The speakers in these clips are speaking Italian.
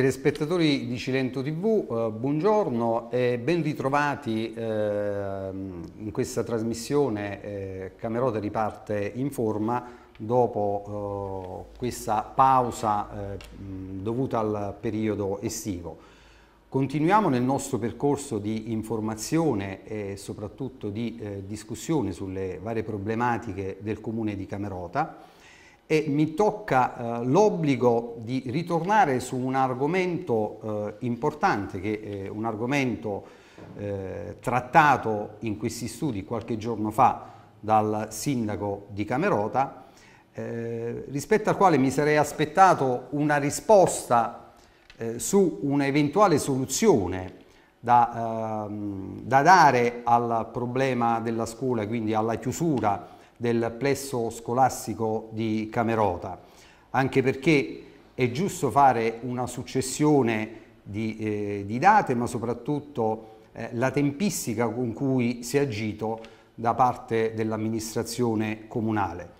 Telespettatori di Cilento TV, eh, buongiorno e ben ritrovati eh, in questa trasmissione eh, Camerota riparte in forma dopo eh, questa pausa eh, dovuta al periodo estivo. Continuiamo nel nostro percorso di informazione e soprattutto di eh, discussione sulle varie problematiche del comune di Camerota e mi tocca eh, l'obbligo di ritornare su un argomento eh, importante, che è eh, un argomento eh, trattato in questi studi qualche giorno fa dal sindaco di Camerota, eh, rispetto al quale mi sarei aspettato una risposta eh, su un'eventuale soluzione da, ehm, da dare al problema della scuola, quindi alla chiusura del plesso scolastico di Camerota, anche perché è giusto fare una successione di, eh, di date, ma soprattutto eh, la tempistica con cui si è agito da parte dell'amministrazione comunale.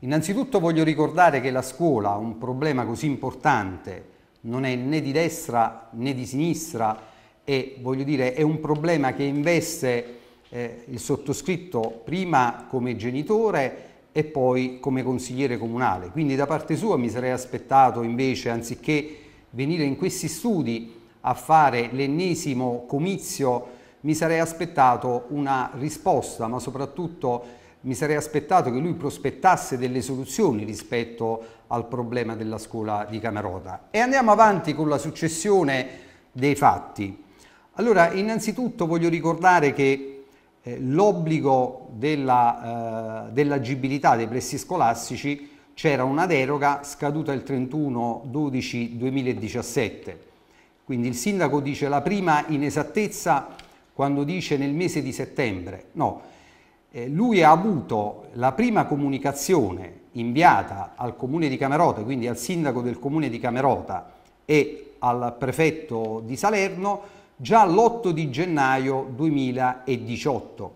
Innanzitutto voglio ricordare che la scuola, un problema così importante, non è né di destra né di sinistra e voglio dire è un problema che investe eh, il sottoscritto prima come genitore e poi come consigliere comunale. Quindi da parte sua mi sarei aspettato invece, anziché venire in questi studi a fare l'ennesimo comizio, mi sarei aspettato una risposta, ma soprattutto mi sarei aspettato che lui prospettasse delle soluzioni rispetto al problema della scuola di Camerota. E andiamo avanti con la successione dei fatti. Allora, innanzitutto voglio ricordare che eh, l'obbligo eh, dell'agibilità eh, dell dei plessi scolastici c'era una deroga scaduta il 31 12 2017. Quindi il sindaco dice la prima inesattezza quando dice nel mese di settembre. No, eh, lui ha avuto la prima comunicazione inviata al comune di Camerota, quindi al sindaco del comune di Camerota e al prefetto di Salerno, già l'8 di gennaio 2018.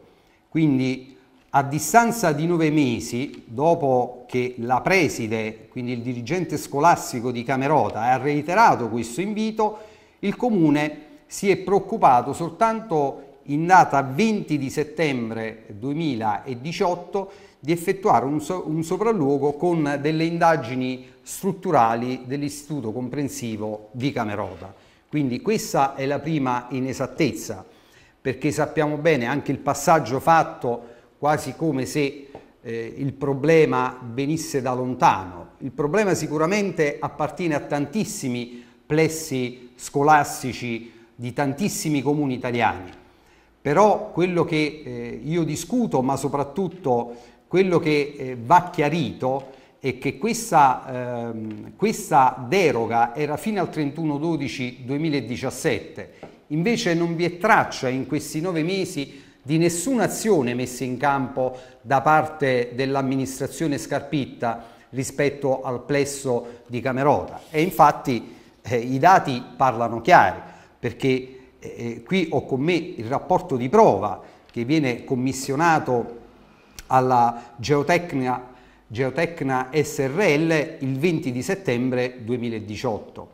Quindi a distanza di nove mesi, dopo che la preside, quindi il dirigente scolastico di Camerota, ha reiterato questo invito, il comune si è preoccupato soltanto in data 20 di settembre 2018 di effettuare un, so un sopralluogo con delle indagini strutturali dell'Istituto Comprensivo di Camerota. Quindi questa è la prima inesattezza, perché sappiamo bene anche il passaggio fatto quasi come se eh, il problema venisse da lontano. Il problema sicuramente appartiene a tantissimi plessi scolastici di tantissimi comuni italiani. Però quello che eh, io discuto, ma soprattutto quello che eh, va chiarito, e che questa, ehm, questa deroga era fino al 31-12-2017, invece non vi è traccia in questi nove mesi di nessuna azione messa in campo da parte dell'amministrazione Scarpitta rispetto al plesso di Camerota. E infatti eh, i dati parlano chiari, perché eh, eh qui ho con me il rapporto di prova che viene commissionato alla Geotecnica Geotecna SRL il 20 settembre 2018.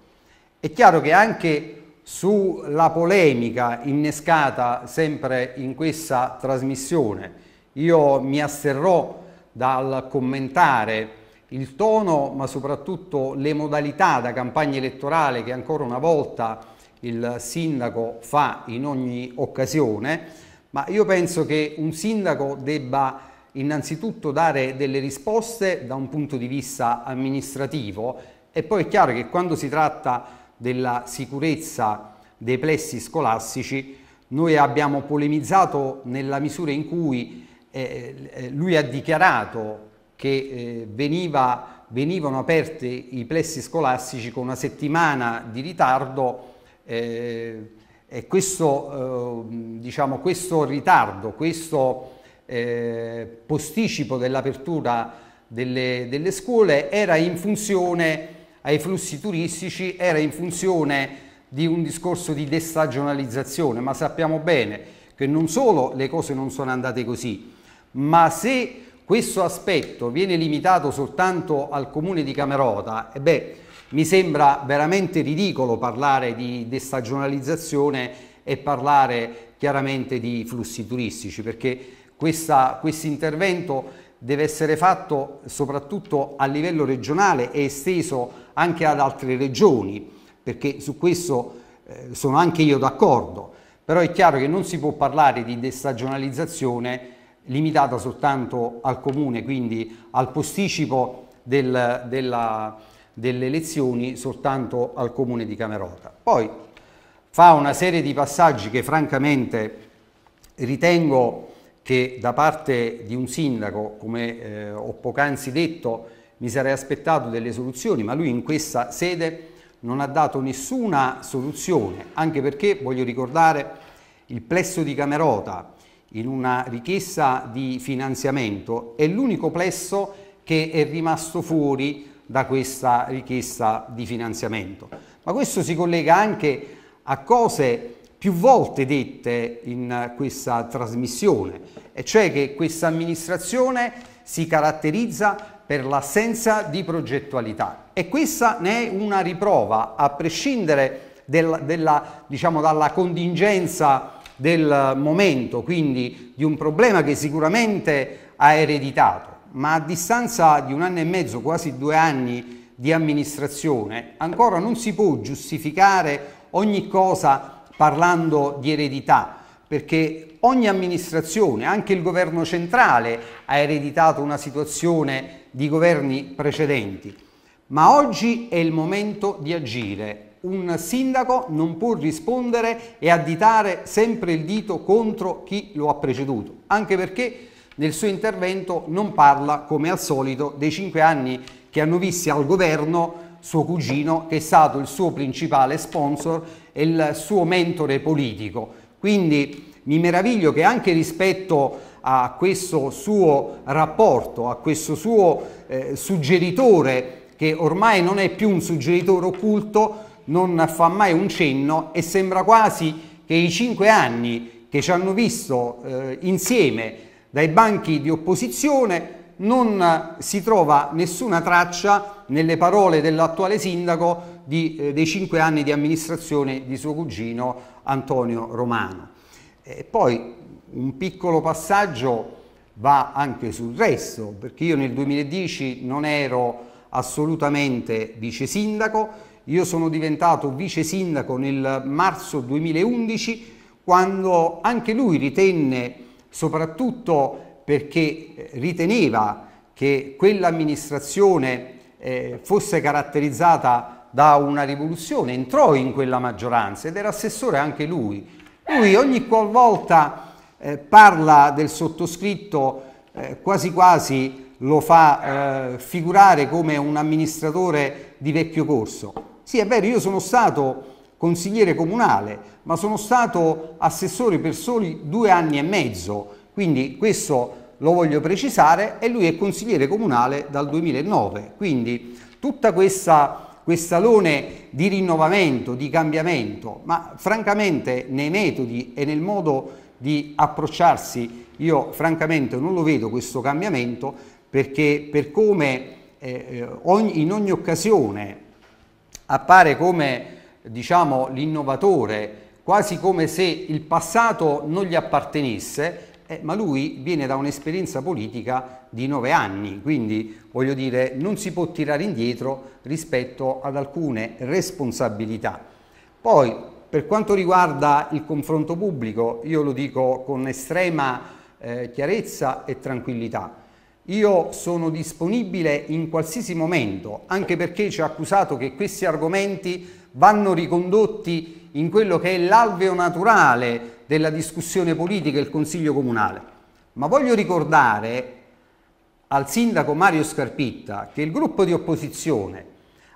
È chiaro che anche sulla polemica innescata sempre in questa trasmissione io mi asterrò dal commentare il tono ma soprattutto le modalità da campagna elettorale che ancora una volta il sindaco fa in ogni occasione, ma io penso che un sindaco debba innanzitutto dare delle risposte da un punto di vista amministrativo e poi è chiaro che quando si tratta della sicurezza dei plessi scolastici noi abbiamo polemizzato nella misura in cui eh, eh lui ha dichiarato che eh, veniva, venivano aperti i plessi scolastici con una settimana di ritardo eh, e questo, eh, diciamo, questo ritardo, questo eh, posticipo dell'apertura delle, delle scuole era in funzione ai flussi turistici, era in funzione di un discorso di destagionalizzazione, ma sappiamo bene che non solo le cose non sono andate così, ma se questo aspetto viene limitato soltanto al comune di Camerota, e eh beh, mi sembra veramente ridicolo parlare di destagionalizzazione e parlare chiaramente di flussi turistici, perché questo intervento deve essere fatto soprattutto a livello regionale e esteso anche ad altre regioni, perché su questo eh, sono anche io d'accordo. Però è chiaro che non si può parlare di destagionalizzazione limitata soltanto al comune, quindi al posticipo del, della, delle elezioni soltanto al comune di Camerota. Poi fa una serie di passaggi che francamente ritengo che da parte di un sindaco, come eh, ho poc'anzi detto, mi sarei aspettato delle soluzioni, ma lui in questa sede non ha dato nessuna soluzione, anche perché voglio ricordare il plesso di Camerota in una richiesta di finanziamento è l'unico plesso che è rimasto fuori da questa richiesta di finanziamento. Ma questo si collega anche a cose più volte dette in questa trasmissione, e cioè che questa amministrazione si caratterizza per l'assenza di progettualità e questa ne è una riprova, a prescindere del, della, diciamo, dalla contingenza del momento, quindi di un problema che sicuramente ha ereditato, ma a distanza di un anno e mezzo, quasi due anni di amministrazione, ancora non si può giustificare ogni cosa parlando di eredità, perché ogni amministrazione, anche il governo centrale, ha ereditato una situazione di governi precedenti. Ma oggi è il momento di agire. Un sindaco non può rispondere e additare sempre il dito contro chi lo ha preceduto, anche perché nel suo intervento non parla, come al solito, dei cinque anni che hanno visti al governo suo cugino, che è stato il suo principale sponsor e il suo mentore politico. Quindi mi meraviglio che anche rispetto a questo suo rapporto, a questo suo eh, suggeritore, che ormai non è più un suggeritore occulto, non fa mai un cenno e sembra quasi che i cinque anni che ci hanno visto eh, insieme dai banchi di opposizione non si trova nessuna traccia nelle parole dell'attuale sindaco di, eh, dei cinque anni di amministrazione di suo cugino Antonio Romano. E poi un piccolo passaggio va anche sul resto, perché io nel 2010 non ero assolutamente vice sindaco, io sono diventato vice sindaco nel marzo 2011 quando anche lui ritenne, soprattutto perché eh, riteneva che quell'amministrazione eh, fosse caratterizzata da una rivoluzione, entrò in quella maggioranza ed era assessore anche lui. Lui ogni qualvolta eh, parla del sottoscritto eh, quasi quasi lo fa eh, figurare come un amministratore di vecchio corso. Sì, è vero, io sono stato consigliere comunale, ma sono stato assessore per soli due anni e mezzo, quindi questo lo voglio precisare, e lui è consigliere comunale dal 2009. Quindi tutta questa quest'alone di rinnovamento, di cambiamento, ma francamente nei metodi e nel modo di approcciarsi io francamente non lo vedo questo cambiamento perché per come eh, eh ogni, in ogni occasione appare come diciamo l'innovatore quasi come se il passato non gli appartenesse eh, ma lui viene da un'esperienza politica di nove anni, quindi voglio dire non si può tirare indietro rispetto ad alcune responsabilità. Poi per quanto riguarda il confronto pubblico, io lo dico con estrema eh, chiarezza e tranquillità. Io sono disponibile in qualsiasi momento, anche perché ci ha accusato che questi argomenti vanno ricondotti in quello che è l'alveo naturale della discussione politica il Consiglio Comunale, ma voglio ricordare al sindaco Mario Scarpitta che il gruppo di opposizione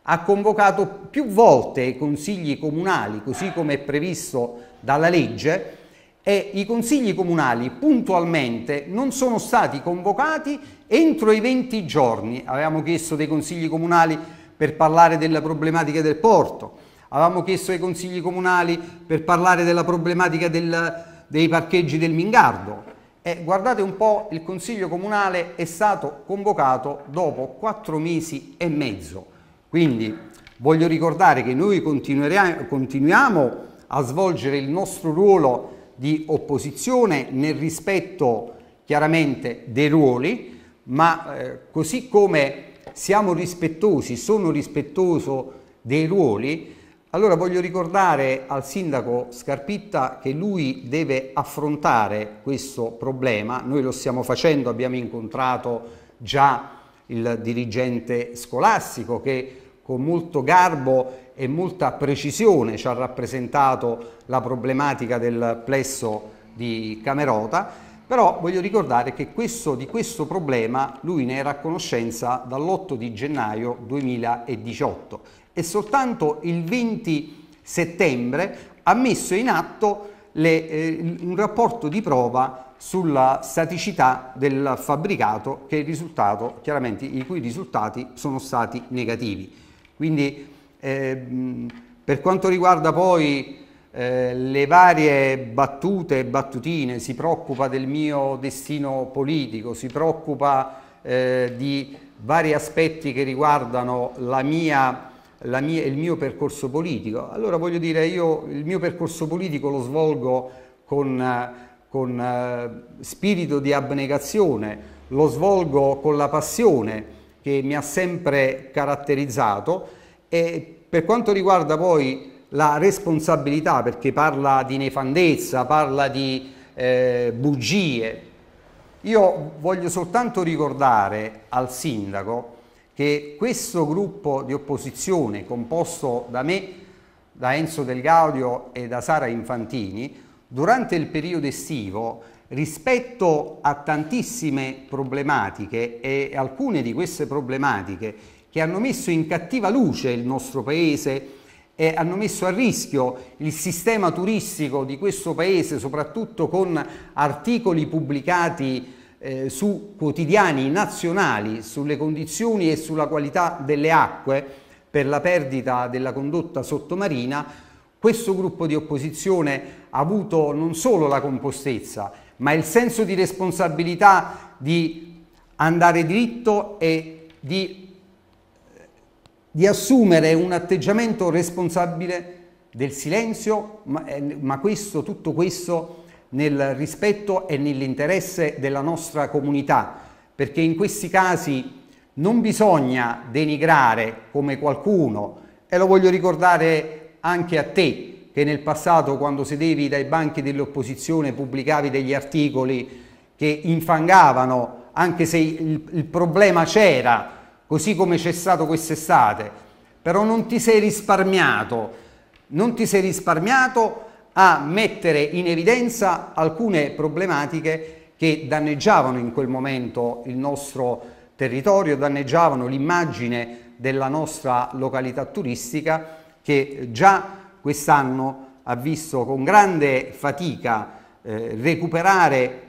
ha convocato più volte i consigli comunali, così come è previsto dalla legge, e i consigli comunali puntualmente non sono stati convocati entro i 20 giorni. Avevamo chiesto dei consigli comunali per parlare delle problematiche del porto, avevamo chiesto ai consigli comunali per parlare della problematica del, dei parcheggi del Mingardo. E guardate un po', il Consiglio Comunale è stato convocato dopo quattro mesi e mezzo. Quindi voglio ricordare che noi continuiamo a svolgere il nostro ruolo di opposizione nel rispetto chiaramente dei ruoli, ma eh, così come siamo rispettosi, sono rispettoso dei ruoli, allora voglio ricordare al sindaco Scarpitta che lui deve affrontare questo problema, noi lo stiamo facendo, abbiamo incontrato già il dirigente scolastico che con molto garbo e molta precisione ci ha rappresentato la problematica del plesso di Camerota, però voglio ricordare che questo, di questo problema lui ne era a conoscenza dall'8 di gennaio 2018 e soltanto il 20 settembre ha messo in atto le, eh, un rapporto di prova sulla staticità del fabbricato i cui risultati sono stati negativi. Quindi eh, per quanto riguarda poi eh, le varie battute e battutine, si preoccupa del mio destino politico, si preoccupa eh, di vari aspetti che riguardano la mia mia, il mio percorso politico. Allora voglio dire, io il mio percorso politico lo svolgo con, eh, con eh, spirito di abnegazione, lo svolgo con la passione che mi ha sempre caratterizzato e per quanto riguarda poi la responsabilità, perché parla di nefandezza, parla di eh, bugie, io voglio soltanto ricordare al sindaco che questo gruppo di opposizione composto da me, da Enzo Del Gaudio e da Sara Infantini, durante il periodo estivo, rispetto a tantissime problematiche e alcune di queste problematiche che hanno messo in cattiva luce il nostro paese e hanno messo a rischio il sistema turistico di questo paese, soprattutto con articoli pubblicati eh, su quotidiani nazionali sulle condizioni e sulla qualità delle acque per la perdita della condotta sottomarina, questo gruppo di opposizione ha avuto non solo la compostezza, ma il senso di responsabilità di andare dritto e di, di assumere un atteggiamento responsabile del silenzio, ma, eh, ma questo, tutto questo nel rispetto e nell'interesse della nostra comunità, perché in questi casi non bisogna denigrare come qualcuno, e lo voglio ricordare anche a te, che nel passato quando sedevi dai banchi dell'opposizione pubblicavi degli articoli che infangavano, anche se il, il problema c'era, così come c'è stato quest'estate, però non ti sei risparmiato, non ti sei risparmiato a mettere in evidenza alcune problematiche che danneggiavano in quel momento il nostro territorio, danneggiavano l'immagine della nostra località turistica che già quest'anno ha visto con grande fatica eh, recuperare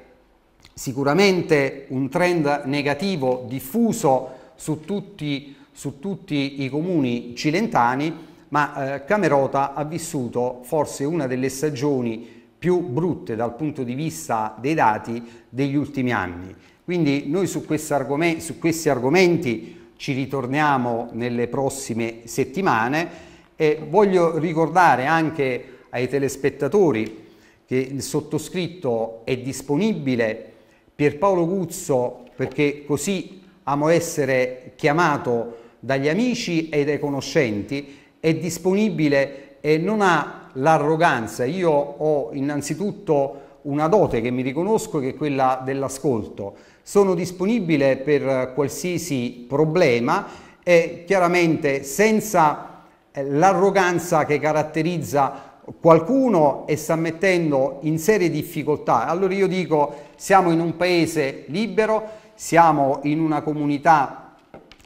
sicuramente un trend negativo diffuso su tutti, su tutti i comuni cilentani ma eh, Camerota ha vissuto forse una delle stagioni più brutte dal punto di vista dei dati degli ultimi anni. Quindi noi su, su questi argomenti ci ritorniamo nelle prossime settimane e voglio ricordare anche ai telespettatori che il sottoscritto è disponibile Pierpaolo Guzzo perché così amo essere chiamato dagli amici e dai conoscenti è disponibile e non ha l'arroganza. Io ho innanzitutto una dote che mi riconosco che è quella dell'ascolto. Sono disponibile per qualsiasi problema e chiaramente senza eh, l'arroganza che caratterizza qualcuno e sta mettendo in serie difficoltà. Allora io dico siamo in un paese libero, siamo in una comunità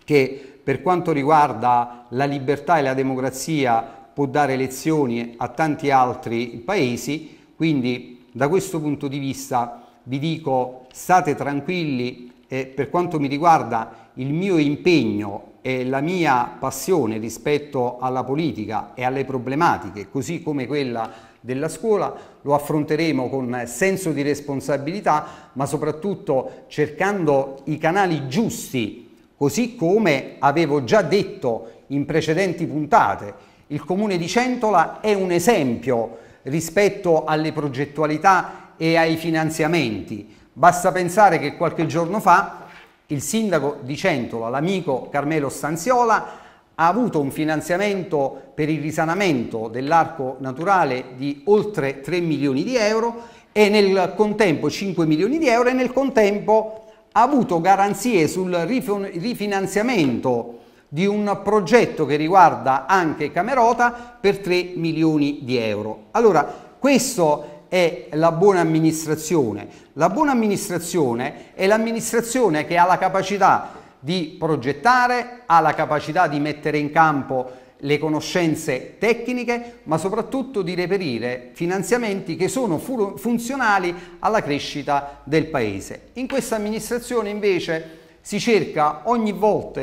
che per quanto riguarda la libertà e la democrazia può dare lezioni a tanti altri paesi, quindi da questo punto di vista vi dico state tranquilli, eh, per quanto mi riguarda il mio impegno e la mia passione rispetto alla politica e alle problematiche, così come quella della scuola, lo affronteremo con senso di responsabilità, ma soprattutto cercando i canali giusti, così come avevo già detto in precedenti puntate. Il comune di Centola è un esempio rispetto alle progettualità e ai finanziamenti. Basta pensare che qualche giorno fa il sindaco di Centola, l'amico Carmelo Stanziola, ha avuto un finanziamento per il risanamento dell'arco naturale di oltre 3 milioni di euro e nel contempo 5 milioni di euro e nel contempo ha avuto garanzie sul rifinanziamento di un progetto che riguarda anche Camerota per 3 milioni di euro. Allora, questo è la buona amministrazione. La buona amministrazione è l'amministrazione che ha la capacità di progettare, ha la capacità di mettere in campo le conoscenze tecniche, ma soprattutto di reperire finanziamenti che sono funzionali alla crescita del Paese. In questa amministrazione invece si cerca ogni volta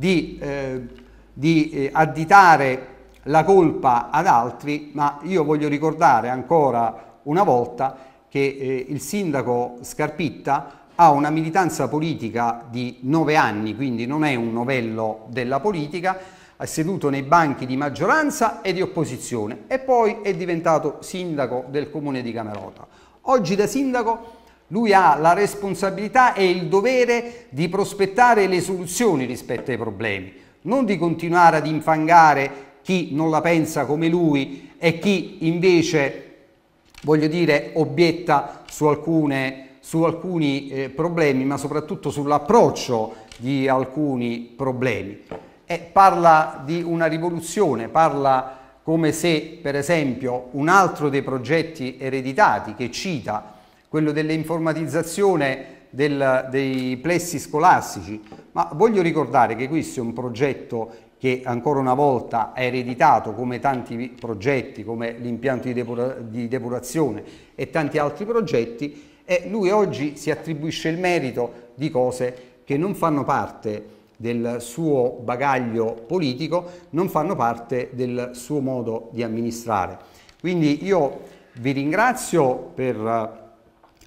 di, eh, di eh, additare la colpa ad altri, ma io voglio ricordare ancora una volta che eh, il sindaco Scarpitta ha una militanza politica di nove anni, quindi non è un novello della politica, è seduto nei banchi di maggioranza e di opposizione e poi è diventato sindaco del comune di Camerota. Oggi da sindaco lui ha la responsabilità e il dovere di prospettare le soluzioni rispetto ai problemi, non di continuare ad infangare chi non la pensa come lui e chi invece, voglio dire, obietta su, alcune, su alcuni eh, problemi, ma soprattutto sull'approccio di alcuni problemi. E parla di una rivoluzione, parla come se, per esempio, un altro dei progetti ereditati che cita quello dell'informatizzazione del, dei plessi scolastici, ma voglio ricordare che questo è un progetto che ancora una volta è ereditato come tanti progetti, come l'impianto di, depura, di depurazione e tanti altri progetti, e lui oggi si attribuisce il merito di cose che non fanno parte del suo bagaglio politico, non fanno parte del suo modo di amministrare. Quindi io vi ringrazio per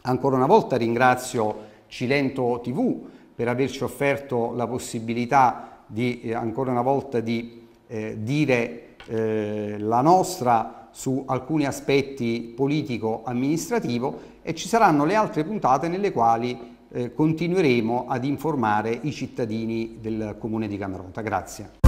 Ancora una volta ringrazio Cilento TV per averci offerto la possibilità di, eh, ancora una volta, di eh, dire eh, la nostra su alcuni aspetti politico-amministrativo e ci saranno le altre puntate nelle quali eh, continueremo ad informare i cittadini del Comune di Camerota. Grazie.